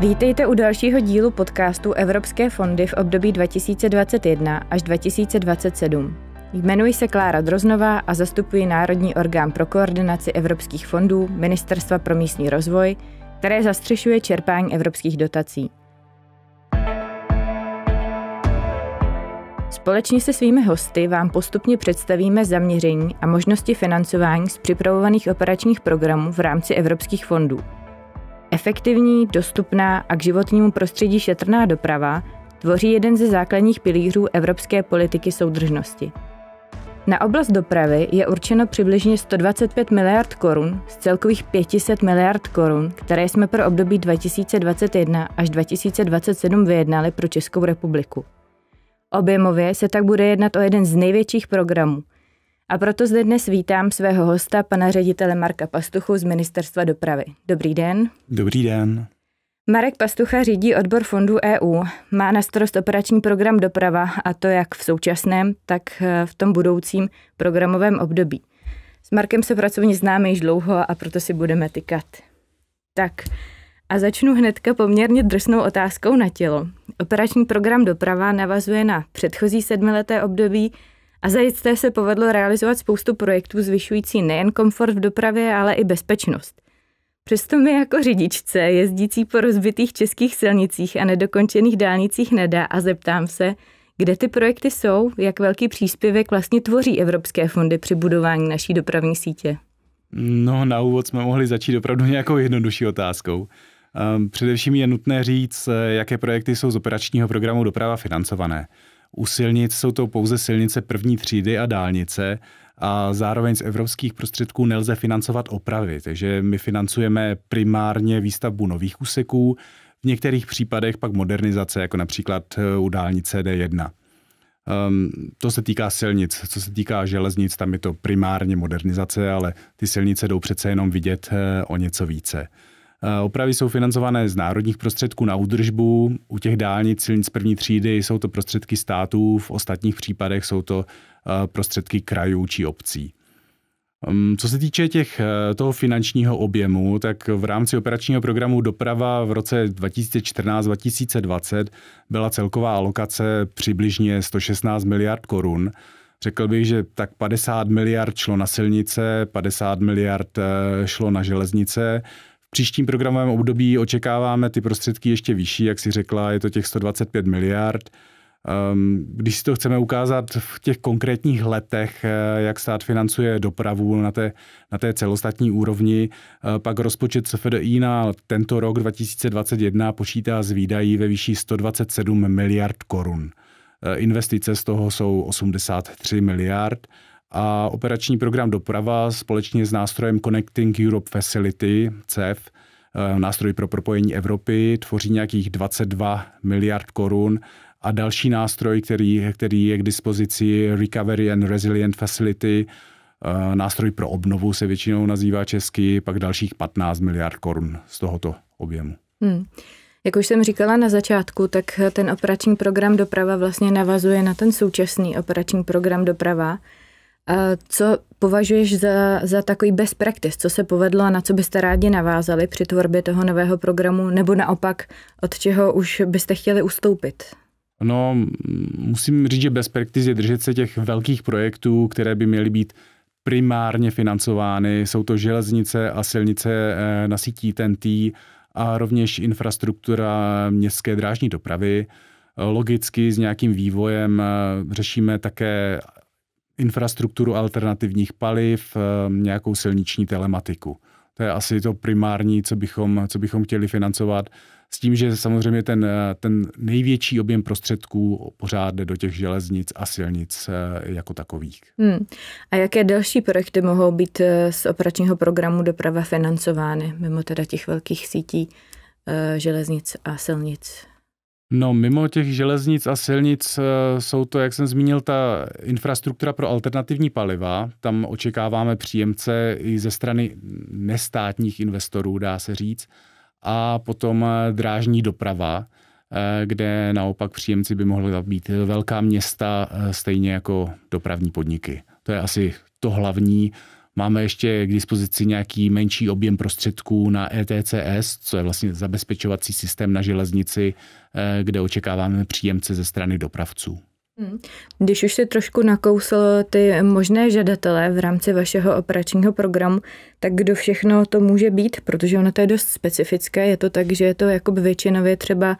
Vítejte u dalšího dílu podcastu Evropské fondy v období 2021 až 2027. Jmenuji se Klára Droznová a zastupuji Národní orgán pro koordinaci evropských fondů Ministerstva pro místní rozvoj, které zastřešuje čerpání evropských dotací. Společně se svými hosty vám postupně představíme zaměření a možnosti financování z připravovaných operačních programů v rámci evropských fondů – Efektivní, dostupná a k životnímu prostředí šetrná doprava tvoří jeden ze základních pilířů evropské politiky soudržnosti. Na oblast dopravy je určeno přibližně 125 miliard korun z celkových 500 miliard korun, které jsme pro období 2021 až 2027 vyjednali pro Českou republiku. Objemově se tak bude jednat o jeden z největších programů – a proto zde dnes vítám svého hosta, pana ředitele Marka Pastuchu z Ministerstva dopravy. Dobrý den. Dobrý den. Marek Pastucha řídí odbor fondů EU, má na starost operační program doprava a to jak v současném, tak eh, v tom budoucím programovém období. S Markem se pracovně známe již dlouho a proto si budeme tykat. Tak a začnu hnedka poměrně drsnou otázkou na tělo. Operační program doprava navazuje na předchozí sedmileté období, a zajisté se povedlo realizovat spoustu projektů zvyšující nejen komfort v dopravě, ale i bezpečnost. Přesto mi jako řidičce, jezdící po rozbitých českých silnicích a nedokončených dálnicích nedá a zeptám se, kde ty projekty jsou, jak velký příspěvek vlastně tvoří evropské fondy při budování naší dopravní sítě? No, na úvod jsme mohli začít opravdu nějakou jednodušší otázkou. Ehm, především je nutné říct, eh, jaké projekty jsou z operačního programu doprava financované. U silnic jsou to pouze silnice první třídy a dálnice a zároveň z evropských prostředků nelze financovat opravy, takže my financujeme primárně výstavbu nových úseků, v některých případech pak modernizace, jako například eh, u dálnice D1. Um, ehm, to se týká silnic. Co se týká železnic, tam je to primárně modernizace, ale ty silnice jdou přece jenom vidět eh, o něco více. Eh, opravy jsou financované z národních prostředků na údržbu. U těch dálnic silnic první třídy jsou to prostředky států, v ostatních případech jsou to eh, prostředky krajů či obcí. Ehm, co se týče těch, eh, toho finančního objemu, tak v rámci operačního programu Doprava v roce 2014-2020 byla celková alokace přibližně 116 miliard korun. Řekl bych, že tak 50 miliard šlo na silnice, 50 miliard šlo na železnice příštím programovém období očekáváme ty prostředky ještě vyšší, jak si řekla, je to těch 125 miliard. Ehm, když si to chceme ukázat v těch konkrétních letech, eh, jak stát financuje dopravu na té, na té celostatní úrovni, eh, pak rozpočet SFDI na tento rok 2021 počítá z výdají ve výši 127 miliard korun. Eh, investice z toho jsou 83 miliard a operační program Doprava společně s nástrojem Connecting Europe Facility, CEF, eh, nástroj pro propojení Evropy, tvoří nějakých 22 miliard korun a další nástroj, který, který je k dispozici, Recovery and Resilient Facility, eh, nástroj pro obnovu se většinou nazývá česky, pak dalších 15 miliard korun z tohoto objemu. Hmm. Jak už jsem říkala na začátku, tak ten operační program doprava vlastně navazuje na ten současný operační program doprava. Co považuješ za, za takový best practice? Co se povedlo a na co byste rádi navázali při tvorbě toho nového programu? Nebo naopak, od čeho už byste chtěli ustoupit? No, musím říct, že best practice je držet se těch velkých projektů, které by měly být primárně financovány. Jsou to železnice a silnice eh, na sítí TNT a rovněž infrastruktura městské drážní dopravy. Logicky s nějakým vývojem eh, řešíme také infrastrukturu alternativních paliv, eh, nějakou silniční telematiku. To je asi to primární, co bychom, co bychom chtěli financovat. S tím, že samozřejmě ten, eh, ten největší objem prostředků pořád jde do těch železnic a silnic eh, jako takových. Hmm. A jaké další projekty mohou být z operačního programu doprava financovány, mimo teda těch velkých sítí železnic a silnic? No, mimo těch železnic a silnic eh, jsou to, jak jsem zmínil, ta infrastruktura pro alternativní paliva. Tam očekáváme příjemce i ze strany nestátních investorů, dá se říct. A potom eh, drážní doprava, eh, kde naopak příjemci by mohly být velká města, stejně jako dopravní podniky. To je asi to hlavní, Máme ještě k dispozici nějaký menší objem prostředků na ETCS, co je vlastně zabezpečovací systém na železnici, eh, kde očekáváme příjemce ze strany dopravců. Hmm. Když už si trošku nakousl ty možné žadatele v rámci vašeho operačního programu, tak kdo všechno to může být? Protože ono to je dost specifické. Je to tak, že je to jako většinově třeba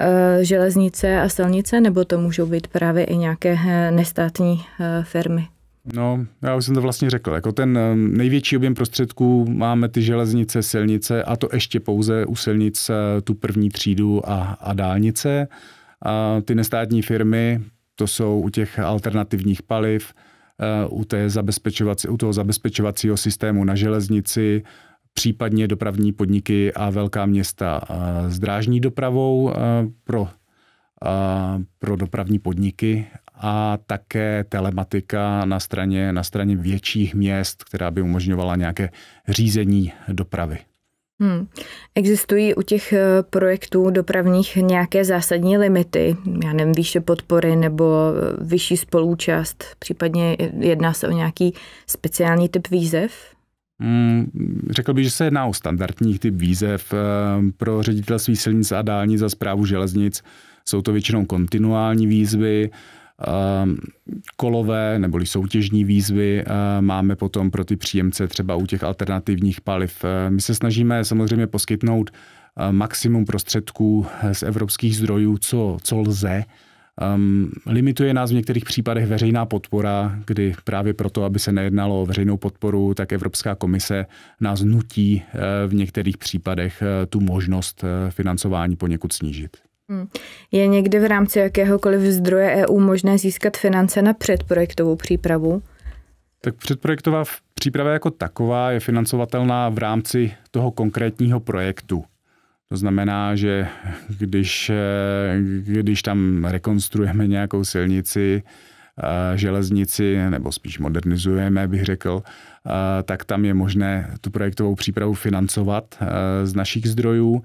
eh, železnice a silnice, nebo to můžou být právě i nějaké eh, nestátní firmy? No, já už jsem to vlastně řekl. Jako ten eh, největší objem prostředků máme ty železnice, silnice a to ještě pouze u silnic eh, tu první třídu a, a dálnice. A ty nestátní firmy, to jsou u těch alternativních paliv, eh, u, té zabezpečovací, u toho zabezpečovacího systému na železnici, případně dopravní podniky a velká města s drážní dopravou pro, pro dopravní podniky a také telematika na straně, na straně větších měst, která by umožňovala nějaké řízení dopravy. Hmm. Existují u těch eh, projektů dopravních nějaké zásadní limity, já nevím, výše podpory nebo eh, vyšší spolúčast, případně jedná se o nějaký speciální typ výzev? Hmm, řekl bych, že se jedná o standardní typ výzev eh, pro ředitelství silnic a dálnic za zprávu železnic. Jsou to většinou kontinuální výzvy, Ehm, kolové neboli soutěžní výzvy ehm, máme potom pro ty příjemce třeba u těch alternativních paliv. Ehm, my se snažíme samozřejmě poskytnout maximum prostředků eh, z evropských zdrojů, co, co lze. Um, limituje nás v některých případech veřejná podpora, kdy právě proto, aby se nejednalo o veřejnou podporu, tak Evropská komise nás nutí eh, v některých případech eh, tu možnost financování poněkud snížit. Hmm. Je někdy v rámci jakéhokoliv zdroje EU možné získat finance na předprojektovou přípravu? Tak předprojektová příprava jako taková je financovatelná v rámci toho konkrétního projektu. To znamená, že když, eh, když tam rekonstruujeme nějakou silnici, eh, železnici, nebo spíš modernizujeme, bych řekl, eh, tak tam je možné tu projektovou přípravu financovat z našich zdrojů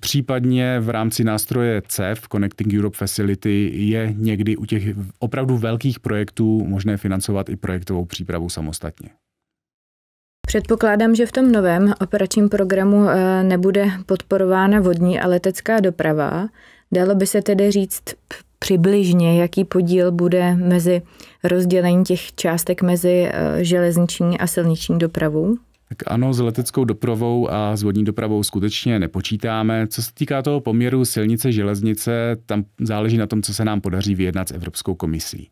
Případně v rámci nástroje CEF, Connecting Europe Facility, je někdy u těch opravdu velkých projektů možné financovat i projektovou přípravu samostatně. Předpokládám, že v tom novém operačním programu eh, nebude podporována vodní a letecká doprava. Dalo by se tedy říct přibližně, jaký podíl bude mezi rozdělení těch částek mezi eh, železniční a silniční dopravou? Tak ano, s leteckou dopravou a s vodní dopravou skutečně nepočítáme. Co se týká toho poměru silnice-železnice, tam záleží na tom, co se nám podaří vyjednat s Evropskou komisí.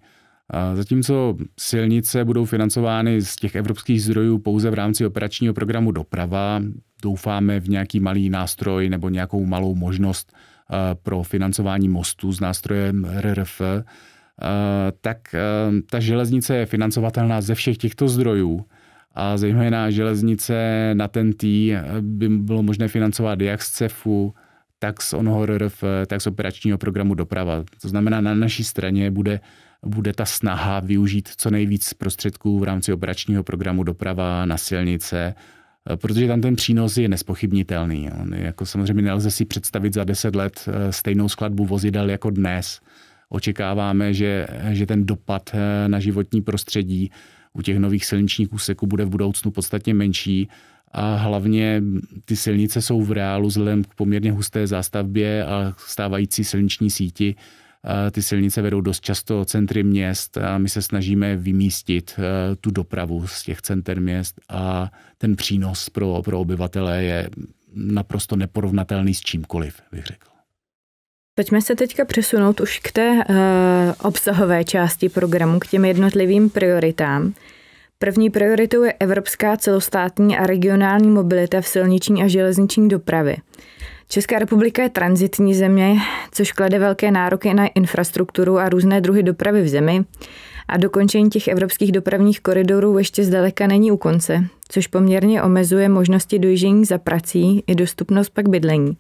Zatímco silnice budou financovány z těch evropských zdrojů pouze v rámci operačního programu doprava, doufáme v nějaký malý nástroj nebo nějakou malou možnost pro financování mostu s nástrojem RRF, tak ta železnice je financovatelná ze všech těchto zdrojů a zejména železnice na ten tý by bylo možné financovat jak z CEFu, tak z ONHORF, tak z operačního programu doprava. To znamená, na naší straně bude, bude ta snaha využít co nejvíc prostředků v rámci operačního programu doprava na silnice, protože tam ten přínos je nespochybnitelný. Jako samozřejmě nelze si představit za deset let eh, stejnou skladbu vozidel jako dnes. Očekáváme, že, že ten dopad eh, na životní prostředí u těch nových silničních úseků bude v budoucnu podstatně menší a hlavně ty silnice jsou v reálu vzhledem k poměrně husté zástavbě a stávající silniční síti. Ty silnice vedou dost často centry měst a my se snažíme vymístit e, tu dopravu z těch center měst a ten přínos pro, pro obyvatele je naprosto neporovnatelný s čímkoliv, bych řekl. Pojďme se teďka přesunout už k té uh, obsahové části programu, k těm jednotlivým prioritám. První prioritou je evropská celostátní a regionální mobilita v silniční a železniční dopravě. Česká republika je transitní země, což klade velké nároky na infrastrukturu a různé druhy dopravy v zemi a dokončení těch evropských dopravních koridorů ještě zdaleka není u konce, což poměrně omezuje možnosti dojíždění za prací i dostupnost pak bydlení.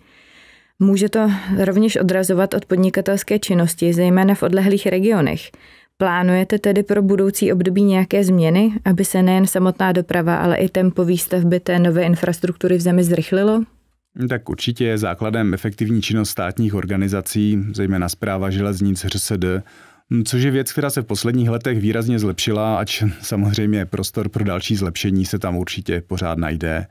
Může to rovněž odrazovat od podnikatelské činnosti, zejména v odlehlých regionech. Plánujete tedy pro budoucí období nějaké změny, aby se nejen samotná doprava, ale i tempo výstavby té nové infrastruktury v zemi zrychlilo? Tak určitě je základem efektivní činnost státních organizací, zejména zpráva železnic ŘSD, což je věc, která se v posledních letech výrazně zlepšila, ač samozřejmě prostor pro další zlepšení se tam určitě pořád najde.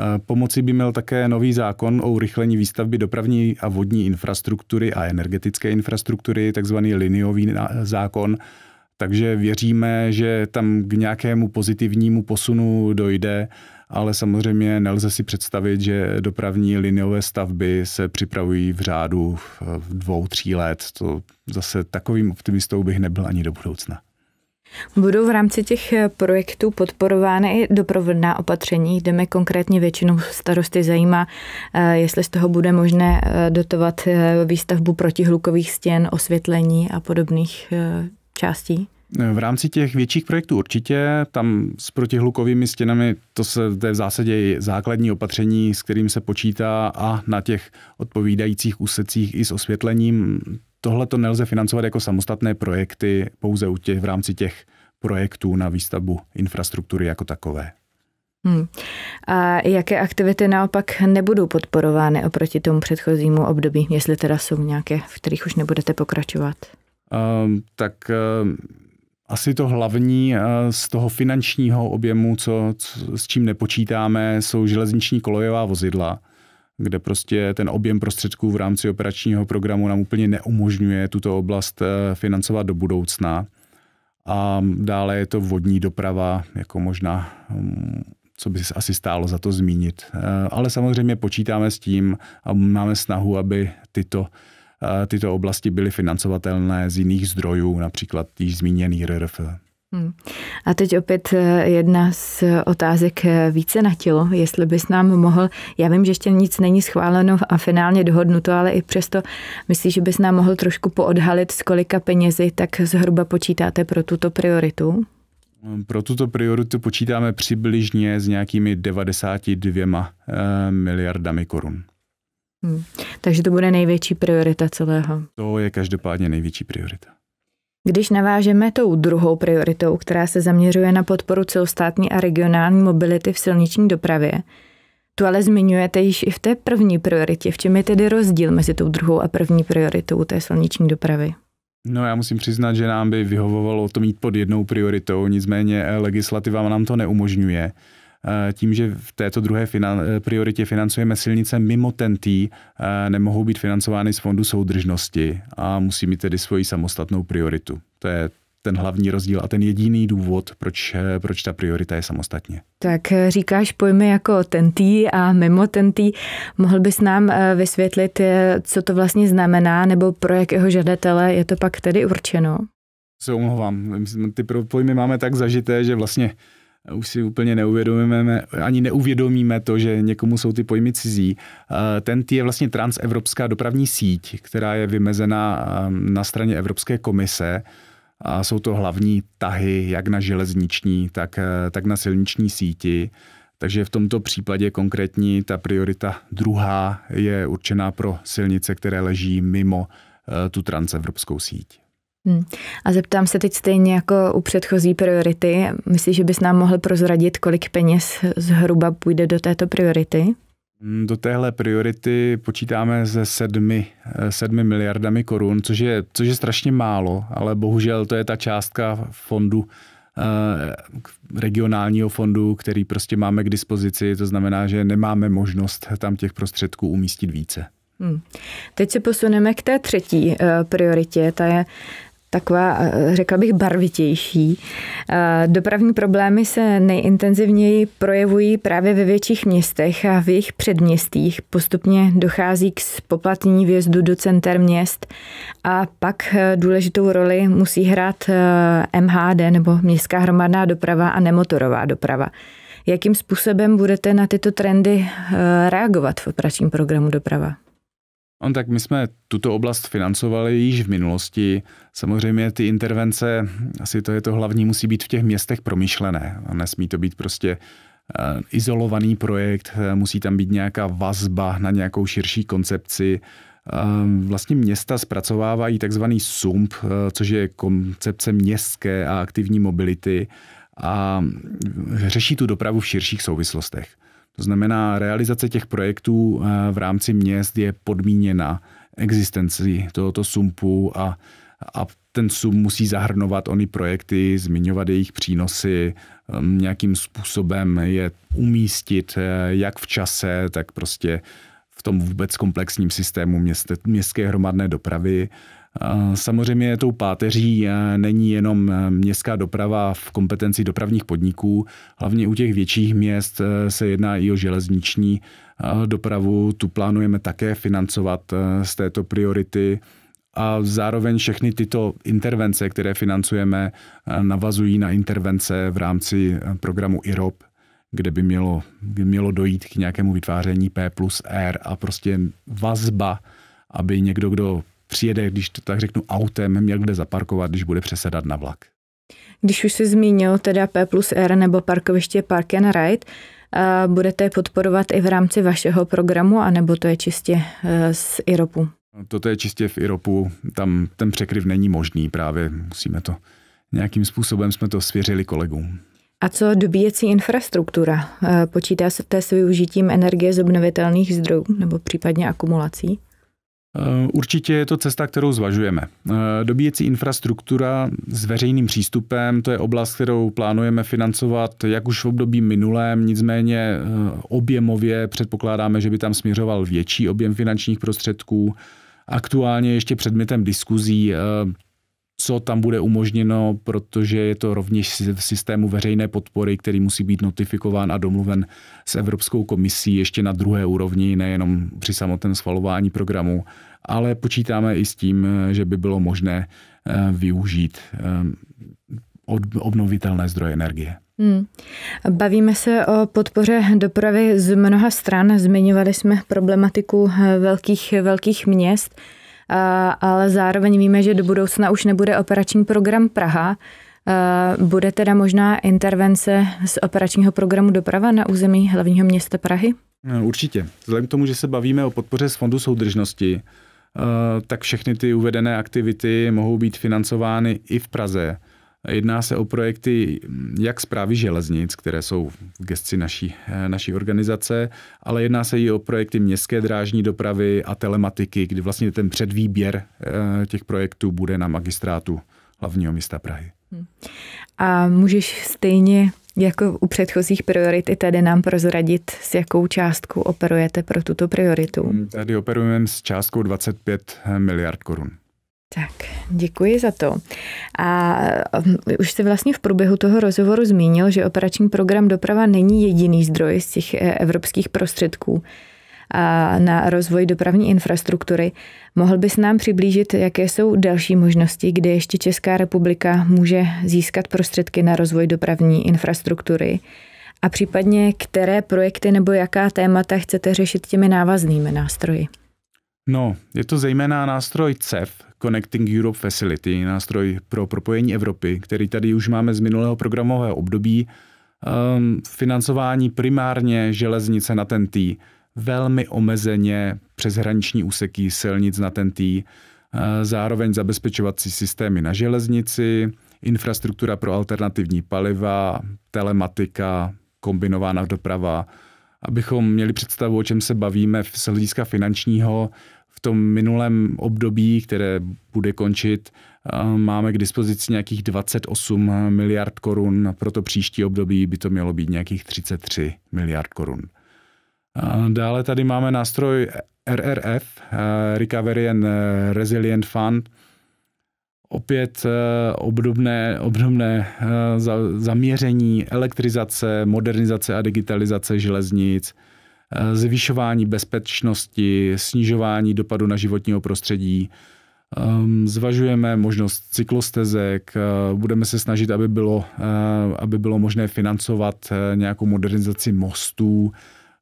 Eh, Pomoci by měl také nový zákon o urychlení výstavby dopravní a vodní infrastruktury a energetické infrastruktury, takzvaný liniový zákon. Takže věříme, že tam k nějakému pozitivnímu posunu dojde, ale samozřejmě nelze si představit, že dopravní liniové stavby se připravují v řádu eh, dvou, tří let. To zase takovým optimistou bych nebyl ani do budoucna. Budou v rámci těch eh, projektů podporovány i doprovodná opatření, kde mě konkrétně většinou starosty zajímá, eh, jestli z toho bude možné eh, dotovat výstavbu protihlukových stěn, osvětlení a podobných částí? V rámci těch větších projektů určitě, tam s protihlukovými stěnami, to, se, to je v zásadě základní opatření, s kterým se počítá a na těch odpovídajících úsecích i s osvětlením, Tohle to nelze financovat jako samostatné projekty pouze u těch, v rámci těch projektů na výstavbu infrastruktury jako takové. Hmm. A jaké aktivity naopak nebudou podporovány oproti tomu předchozímu období, jestli teda jsou nějaké, v kterých už nebudete pokračovat? Um, tak um, asi to hlavní eh, z toho finančního objemu, co, co, s čím nepočítáme, jsou železniční kolejová vozidla kde prostě ten objem prostředků v rámci operačního programu nám úplně neumožňuje tuto oblast eh, financovat do budoucna. A dále je to vodní doprava, jako možná, mm, co by asi stálo za to zmínit. Eh, ale samozřejmě počítáme s tím a máme snahu, aby tyto, eh, tyto oblasti byly financovatelné z jiných zdrojů, například již zmíněný RRF. Hmm. A teď opět eh, jedna z otázek eh, více na tělo, jestli bys nám mohl, já vím, že ještě nic není schváleno a finálně dohodnuto, ale i přesto myslíš, že bys nám mohl trošku poodhalit, z kolika penězi tak zhruba počítáte pro tuto prioritu? Hmm, pro tuto prioritu počítáme přibližně s nějakými 92 eh, miliardami korun. Hmm. Takže to bude největší priorita celého. To je každopádně největší priorita. Když navážeme tou druhou prioritou, která se zaměřuje na podporu celostátní a regionální mobility v silniční dopravě, tu ale zmiňujete již i v té první prioritě. V čem je tedy rozdíl mezi tou druhou a první prioritou té silniční dopravy? No já musím přiznat, že nám by vyhovovalo to mít pod jednou prioritou, nicméně eh, legislativa nám to neumožňuje. Eh, tím, že v této druhé finan- eh, prioritě financujeme silnice mimo ten eh, nemohou být financovány z fondu soudržnosti a musí mít tedy svoji samostatnou prioritu. To je ten hlavní rozdíl a ten jediný důvod, proč, proč ta priorita je samostatně. Tak říkáš pojmy jako tentý a mimo tentý. Mohl bys nám vysvětlit, co to vlastně znamená, nebo pro jakého žadatele je to pak tedy určeno? Se omlouvám, ty pojmy máme tak zažité, že vlastně Eh, už si úplně neuvědomíme, ani neuvědomíme to, že někomu jsou ty pojmy cizí. Eh, ten je vlastně transevropská dopravní síť, která je vymezená eh, na straně Evropské komise a jsou to hlavní tahy jak na železniční, tak, tak na silniční síti. Takže v tomto případě konkrétní ta priorita druhá je určená pro silnice, které leží mimo tu transevropskou síť. Hmm. A zeptám se teď stejně jako u předchozí priority. Myslíš, že bys nám mohl prozradit, kolik peněz zhruba půjde do této priority? Hm, do téhle priority počítáme se sedmi, eh, sedmi miliardami korun, což je, což je strašně málo, ale bohužel to je ta částka fondu, eh, regionálního fondu, který prostě máme k dispozici, to znamená, že nemáme možnost tam těch prostředků umístit více. Hmm. Teď se posuneme k té třetí uh, prioritě, ta je taková, eh, řekla bych, barvitější. Eh, dopravní problémy se nejintenzivněji projevují právě ve větších městech a v jejich předměstích. Postupně dochází k spoplatnění vjezdu do center měst a pak eh, důležitou roli musí hrát MHD nebo městská hromadná doprava a nemotorová doprava. Jakým způsobem budete na tyto trendy reagovat v operačním programu doprava? On no tak my jsme tuto oblast financovali již v minulosti. Samozřejmě ty intervence, asi to je to hlavní, musí být v těch městech promyšlené. A nesmí to být prostě eh, izolovaný projekt, musí tam být nějaká vazba na nějakou širší koncepci. Eh, vlastně města zpracovávají takzvaný SUMP, eh, což je koncepce městské a aktivní mobility a řeší tu dopravu v širších souvislostech. To znamená, realizace těch projektů eh, v rámci měst je podmíněna existenci tohoto sumpu a, a ten sum musí zahrnovat ony projekty, zmiňovat jejich přínosy, ehm, nějakým způsobem je umístit eh, jak v čase, tak prostě v tom vůbec komplexním systému městské hromadné dopravy. Samozřejmě tou páteří není jenom e, městská doprava v kompetenci dopravních podniků. Hlavně u těch větších měst e, se jedná i o železniční e, dopravu. Tu plánujeme také financovat z této priority. A zároveň všechny tyto intervence, které financujeme, navazují na intervence v rámci programu IROP, kde by mělo, by mělo dojít k nějakému vytváření P plus R a prostě vazba, aby někdo, kdo přijede, když to tak řeknu, autem, měl kde zaparkovat, když bude přesedat na vlak. Když už se zmínil teda P plus R nebo parkoviště Park and Ride, eh, budete podporovat i v rámci vašeho programu, anebo to je čistě eh, z IROPu? Toto je čistě v IROPu, tam ten překryv není možný právě, musíme to, nějakým způsobem jsme to svěřili kolegům. A co dobíjecí infrastruktura? Eh, počítá se s využitím energie z obnovitelných zdrojů nebo případně akumulací? Eh, určitě je to cesta, kterou zvažujeme. Eh, dobíjecí infrastruktura s veřejným přístupem, to je oblast, kterou plánujeme financovat, jak už v období minulém, nicméně eh, objemově předpokládáme, že by tam směřoval větší objem finančních prostředků. Aktuálně ještě předmětem diskuzí co tam bude umožněno, protože je to rovněž v systému veřejné podpory, který musí být notifikován a domluven s Evropskou komisí ještě na druhé úrovni, nejenom při samotném schvalování programu, ale počítáme i s tím, že by bylo možné eh, využít eh, obnovitelné zdroje energie. Hmm. Bavíme se o podpoře dopravy z mnoha stran. Zmiňovali jsme problematiku eh, velkých, velkých měst ale zároveň víme, že do budoucna už nebude operační program Praha. Bude teda možná intervence z operačního programu doprava na území hlavního města Prahy? E, určitě. Vzhledem k tomu, že se bavíme o podpoře z Fondu soudržnosti, e, tak všechny ty uvedené aktivity mohou být financovány i v Praze. Jedná se o projekty mm, jak zprávy železnic, které jsou v gesci naší, eh, naší organizace, ale jedná se i o projekty městské drážní dopravy a telematiky, kdy vlastně ten předvýběr eh, těch projektů bude na magistrátu hlavního města Prahy. Hmm. A můžeš stejně jako u předchozích priorit i tady nám prozradit, s jakou částkou operujete pro tuto prioritu? Hmm, tady operujeme s částkou 25 eh, miliard korun. Tak. Děkuji za to. A eh, už jste vlastně v průběhu toho rozhovoru zmínil, že operační program doprava není jediný zdroj z těch eh, evropských prostředků na rozvoj dopravní infrastruktury. Mohl bys nám přiblížit, jaké jsou další možnosti, kde ještě Česká republika může získat prostředky na rozvoj dopravní infrastruktury? A případně, které projekty nebo jaká témata chcete řešit těmi návaznými nástroji? No, je to zejména nástroj CEF, Connecting Europe Facility, nástroj pro propojení Evropy, který tady už máme z minulého programového období. Um, financování primárně železnice na ten tý, velmi omezeně přeshraniční úseky silnic na ten tý, ehm, zároveň zabezpečovací systémy na železnici, infrastruktura pro alternativní paliva, telematika, kombinovaná doprava, abychom měli představu, o čem se bavíme z hlediska finančního, v tom minulém období, které bude končit, eh, máme k dispozici nějakých 28 miliard korun, pro to příští období by to mělo být nějakých 33 miliard korun. Eh, dále tady máme nástroj RRF, eh, Recovery and Resilient Fund, opět obdobné, obdobné zaměření elektrizace, modernizace a digitalizace železnic, Eh, zvyšování bezpečnosti, snižování dopadu na životního prostředí. Ehm, zvažujeme možnost cyklostezek, eh, budeme se snažit, aby bylo, eh, aby bylo možné financovat nějakou modernizaci mostů.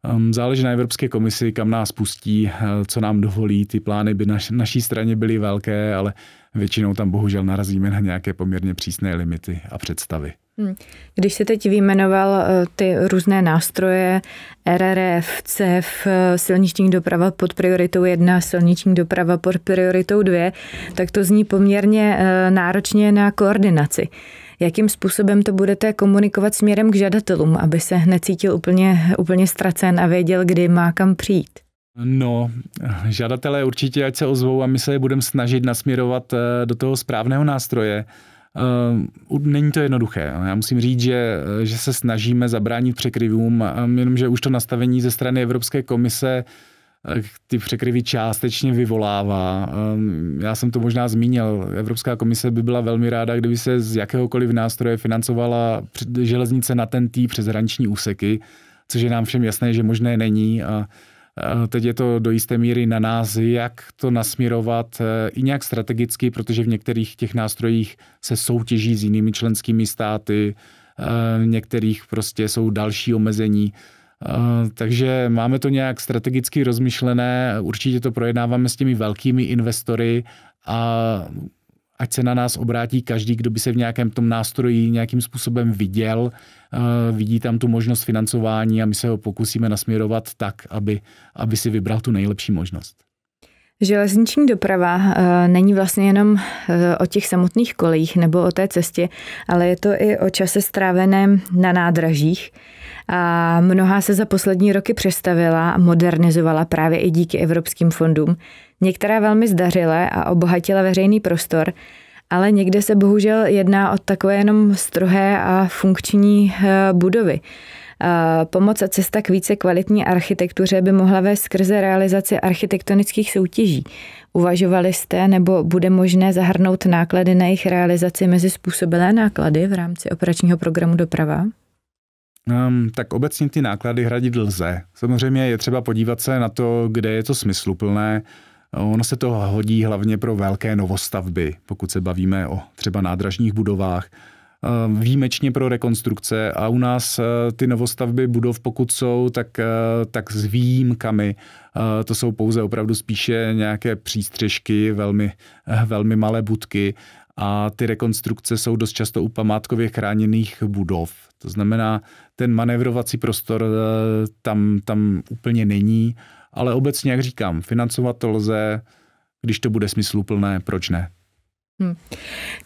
Ehm, záleží na Evropské komisi, kam nás pustí, co nám dovolí. Ty plány by na naší straně byly velké, ale většinou tam bohužel narazíme na nějaké poměrně přísné limity a představy. Hm. Když se teď vyjmenoval eh, ty různé nástroje, RRF, CEF, eh, silniční doprava pod prioritou 1, silniční doprava pod prioritou 2, tak to zní poměrně eh, náročně na koordinaci. Jakým způsobem to budete komunikovat směrem k žadatelům, aby se necítil úplně, úplně ztracen a věděl, kdy má kam přijít? No, žadatelé určitě, ať se ozvou a my se je budeme snažit nasměrovat do toho správného nástroje. Uh, není to jednoduché. Já musím říct, že, že se snažíme zabránit překryvům, eh, jenomže už to nastavení ze strany Evropské komise eh, ty překryvy částečně vyvolává. Já jsem to možná zmínil. Evropská komise by byla velmi ráda, kdyby se z jakéhokoliv nástroje financovala železnice na ten tý hraniční úseky, což je nám všem jasné, že možné není. A Eh, teď je to do jisté míry na nás, jak to nasměrovat eh, i nějak strategicky, protože v některých těch nástrojích se soutěží s jinými členskými státy, eh, v některých prostě jsou další omezení. Takže máme to nějak strategicky rozmyšlené, určitě to projednáváme s těmi velkými investory a ať se na nás obrátí každý, kdo by se v nějakém tom nástroji nějakým způsobem viděl, eh, vidí tam tu možnost financování a my se ho pokusíme nasměrovat tak, aby, aby si vybral tu nejlepší možnost. Železniční doprava eh, není vlastně jenom eh, o těch samotných kolejích nebo o té cestě, ale je to i o čase stráveném na nádražích. A mnoha se za poslední roky přestavila a modernizovala právě i díky evropským fondům. Některá velmi zdařile a obohatila veřejný prostor, ale někde se bohužel jedná o takové jenom strohé a funkční eh, budovy. Eh, pomoc a cesta k více kvalitní architektuře by mohla vést skrze realizaci architektonických soutěží. Uvažovali jste nebo bude možné zahrnout náklady na jejich realizaci mezi způsobilé náklady v rámci operačního programu doprava? Um, tak obecně ty náklady hradit lze. Samozřejmě je třeba podívat se na to, kde je to smysluplné. Ono se to hodí hlavně pro velké novostavby, pokud se bavíme o třeba nádražních budovách Eh, výjimečně pro rekonstrukce a u nás eh, ty novostavby budov, pokud jsou, tak, eh, tak s výjimkami. To jsou pouze opravdu spíše nějaké přístřežky, velmi, velmi malé budky a ty rekonstrukce jsou dost často u památkově chráněných budov. To znamená, ten manévrovací prostor tam, tam úplně není, ale obecně, jak říkám, financovat to lze, když to bude smysluplné, proč ne? Hmm.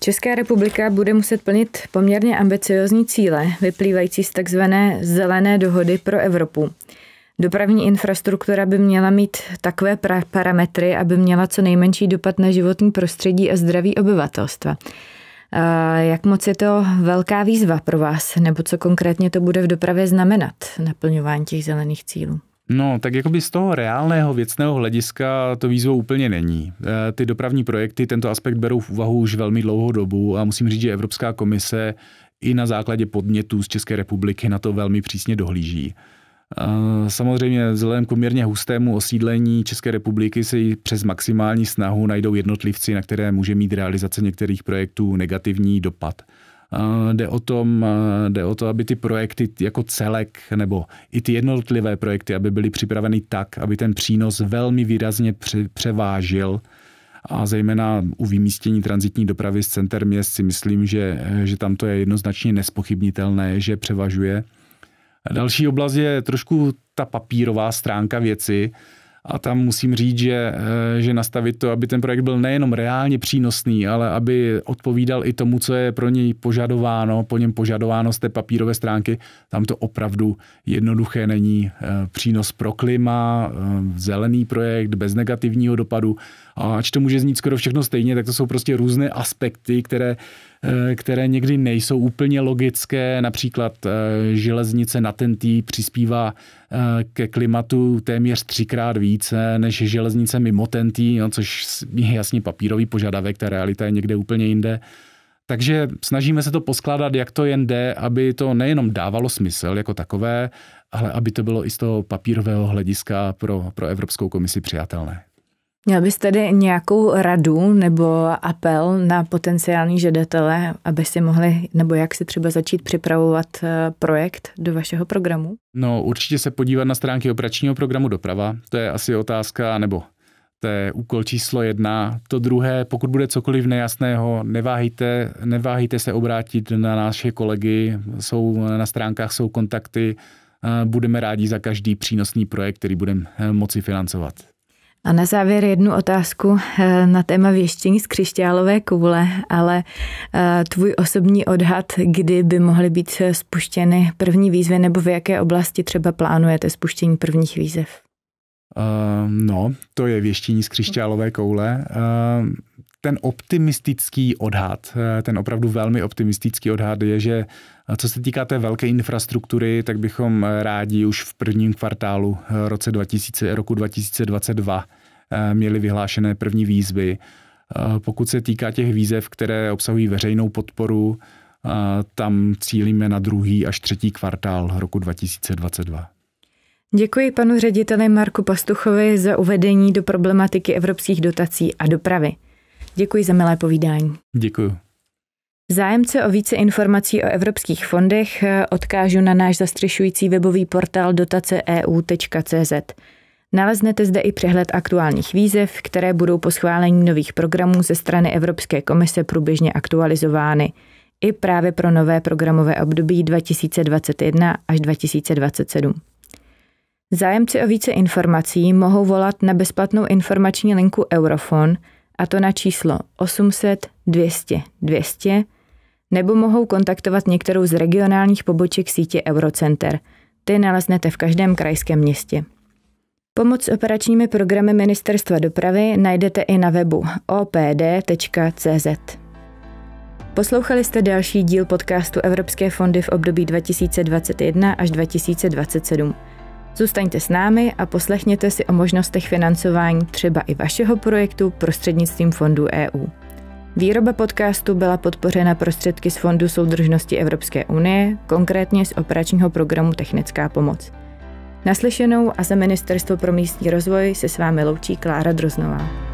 Česká republika bude muset plnit poměrně ambiciozní cíle, vyplývající z takzvané zelené dohody pro Evropu. Dopravní infrastruktura by měla mít takové pra- parametry, aby měla co nejmenší dopad na životní prostředí a zdraví obyvatelstva. A jak moc je to velká výzva pro vás, nebo co konkrétně to bude v dopravě znamenat, naplňování těch zelených cílů? No, tak jakoby z toho reálného věcného hlediska to výzvou úplně není. Eh, ty dopravní projekty tento aspekt berou v úvahu už velmi dlouhou dobu a musím říct, že Evropská komise i na základě podnětů z České republiky na to velmi přísně dohlíží. Eh, samozřejmě vzhledem k poměrně hustému osídlení České republiky se i přes maximální snahu najdou jednotlivci, na které může mít realizace některých projektů negativní dopad. Eh, jde o, tom, eh, jde o to, aby ty projekty jako celek nebo i ty jednotlivé projekty, aby byly připraveny tak, aby ten přínos velmi výrazně převážil a zejména u vymístění transitní dopravy z center měst si myslím, že, eh, že tam to je jednoznačně nespochybnitelné, že převažuje. Další oblast je trošku ta papírová stránka věci, a tam musím říct, že, eh, že nastavit to, aby ten projekt byl nejenom reálně přínosný, ale aby odpovídal i tomu, co je pro něj požadováno, po něm požadováno z té papírové stránky, tam to opravdu jednoduché není. Eh, přínos pro klima, eh, zelený projekt, bez negativního dopadu. A ač to může znít skoro všechno stejně, tak to jsou prostě různé aspekty, které Eh, které někdy nejsou úplně logické. Například eh, železnice na ten tý přispívá eh, ke klimatu téměř třikrát více než železnice mimo ten tý, no, což je jasně papírový požadavek, ta realita je někde úplně jinde. Takže snažíme se to poskládat, jak to jen jde, aby to nejenom dávalo smysl jako takové, ale aby to bylo i z toho papírového hlediska pro, pro Evropskou komisi přijatelné. Měl bys tedy nějakou radu nebo apel na potenciální žadatele, aby si mohli, nebo jak si třeba začít připravovat eh, projekt do vašeho programu? No určitě se podívat na stránky operačního programu doprava, to je asi otázka, nebo to je úkol číslo jedna. To druhé, pokud bude cokoliv nejasného, neváhejte, neváhejte se obrátit na naše kolegy, jsou na stránkách jsou kontakty, eh, budeme rádi za každý přínosný projekt, který budeme eh, moci financovat. A na závěr jednu otázku eh, na téma věštění z křišťálové koule, ale eh, tvůj osobní odhad, kdy by mohly být eh, spuštěny první výzvy nebo v jaké oblasti třeba plánujete spuštění prvních výzev? no, to je věštění z křišťálové koule ten optimistický odhad, eh, ten opravdu velmi optimistický odhad je, že eh, co se týká té velké infrastruktury, tak bychom eh, rádi už v prvním kvartálu roce 2000, roku 2022 měli vyhlášené první výzvy. Pokud se týká těch výzev, které obsahují veřejnou podporu, tam cílíme na druhý až třetí kvartál roku 2022. Děkuji panu řediteli Marku Pastuchovi za uvedení do problematiky evropských dotací a dopravy. Děkuji za milé povídání. Děkuji. Zájemce o více informací o evropských fondech odkážu na náš zastřešující webový portál dotace.eu.cz. Naleznete zde i přehled aktuálních výzev, které budou po schválení nových programů ze strany Evropské komise průběžně aktualizovány i právě pro nové programové období 2021 až 2027. Zájemci o více informací mohou volat na bezplatnou informační linku Eurofon a to na číslo 800 200 200 nebo mohou kontaktovat některou z regionálních poboček sítě Eurocenter. Ty naleznete v každém krajském městě. Pomoc s operačními programy Ministerstva dopravy najdete i na webu opd.cz. Poslouchali jste další díl podcastu Evropské fondy v období 2021 až 2027. Zůstaňte s námi a poslechněte si o možnostech financování třeba i vašeho projektu prostřednictvím fondů EU. Výroba podcastu byla podpořena prostředky z Fondu soudržnosti Evropské unie, konkrétně z operačního programu Technická pomoc. Naslyšenou a za Ministerstvo pro místní rozvoj se s vámi loučí Klára Droznová.